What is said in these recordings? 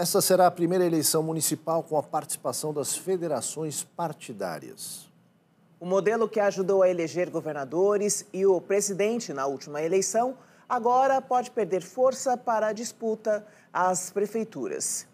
Essa será a primeira eleição municipal com a participação das federações partidárias. O modelo que ajudou a eleger governadores e o presidente na última eleição agora pode perder força para a disputa às prefeituras.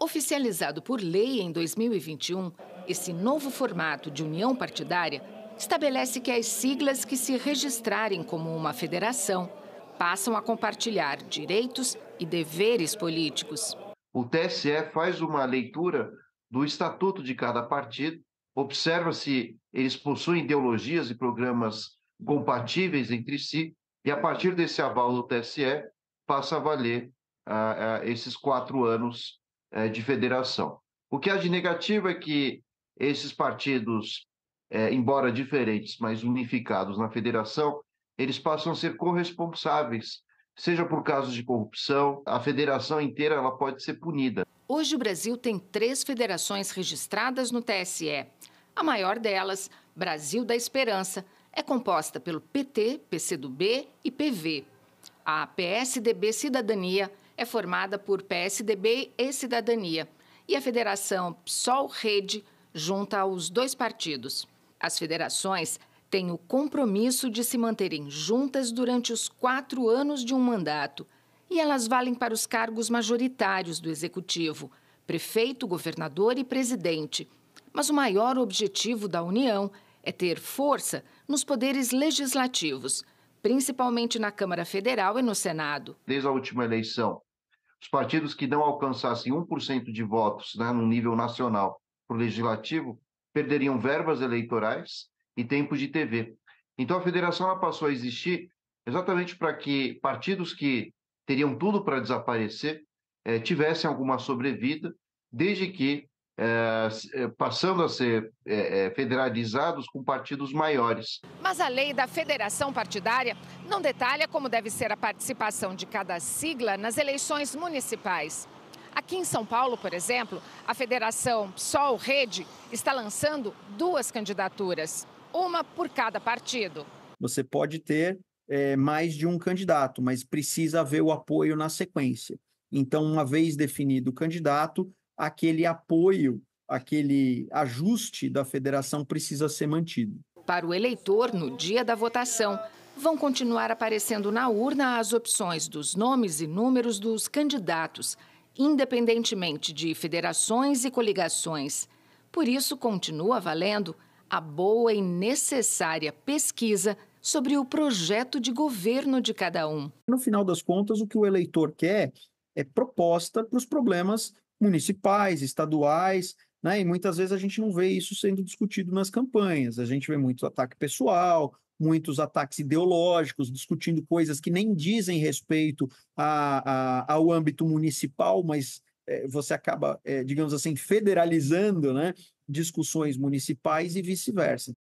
Oficializado por lei em 2021, esse novo formato de união partidária estabelece que as siglas que se registrarem como uma federação passam a compartilhar direitos e deveres políticos. O TSE faz uma leitura do estatuto de cada partido, observa se eles possuem ideologias e programas compatíveis entre si, e a partir desse aval do TSE passa a valer ah, esses quatro anos eh, de federação. O que há de negativo é que esses partidos é, embora diferentes, mas unificados na federação, eles passam a ser corresponsáveis, seja por casos de corrupção, a federação inteira ela pode ser punida. Hoje o Brasil tem três federações registradas no TSE. A maior delas, Brasil da Esperança, é composta pelo PT, PCdoB e PV. A PSDB Cidadania é formada por PSDB e Cidadania, e a Federação PSOL Rede junta os dois partidos. As federações têm o compromisso de se manterem juntas durante os quatro anos de um mandato. E elas valem para os cargos majoritários do executivo: prefeito, governador e presidente. Mas o maior objetivo da União é ter força nos poderes legislativos, principalmente na Câmara Federal e no Senado. Desde a última eleição, os partidos que não alcançassem 1% de votos né, no nível nacional para o legislativo perderiam verbas eleitorais e tempo de TV. Então a federação ela passou a existir exatamente para que partidos que teriam tudo para desaparecer eh, tivessem alguma sobrevida, desde que eh, eh, passando a ser federalizados com partidos maiores. Mas a lei da federação partidária não detalha como deve ser a participação de cada sigla nas eleições municipais. Aqui em São Paulo, por exemplo, a Federação Sol Rede está lançando duas candidaturas, uma por cada partido. Você pode ter é, mais de um candidato, mas precisa haver o apoio na sequência. Então, uma vez definido o candidato, aquele apoio, aquele ajuste da federação precisa ser mantido. Para o eleitor, no dia da votação, vão continuar aparecendo na urna as opções dos nomes e números dos candidatos independentemente de federações e coligações. Por isso, continua valendo a boa e necessária pesquisa sobre o projeto de governo de cada um. No final das contas, o que o eleitor quer é proposta para os problemas municipais, estaduais, né? e muitas vezes a gente não vê isso sendo discutido nas campanhas. A gente vê muito ataque pessoal, muitos ataques ideológicos, discutindo coisas que nem dizem respeito a, a, ao âmbito municipal, mas é, você acaba, é, digamos assim, federalizando né, discussões municipais e vice-versa.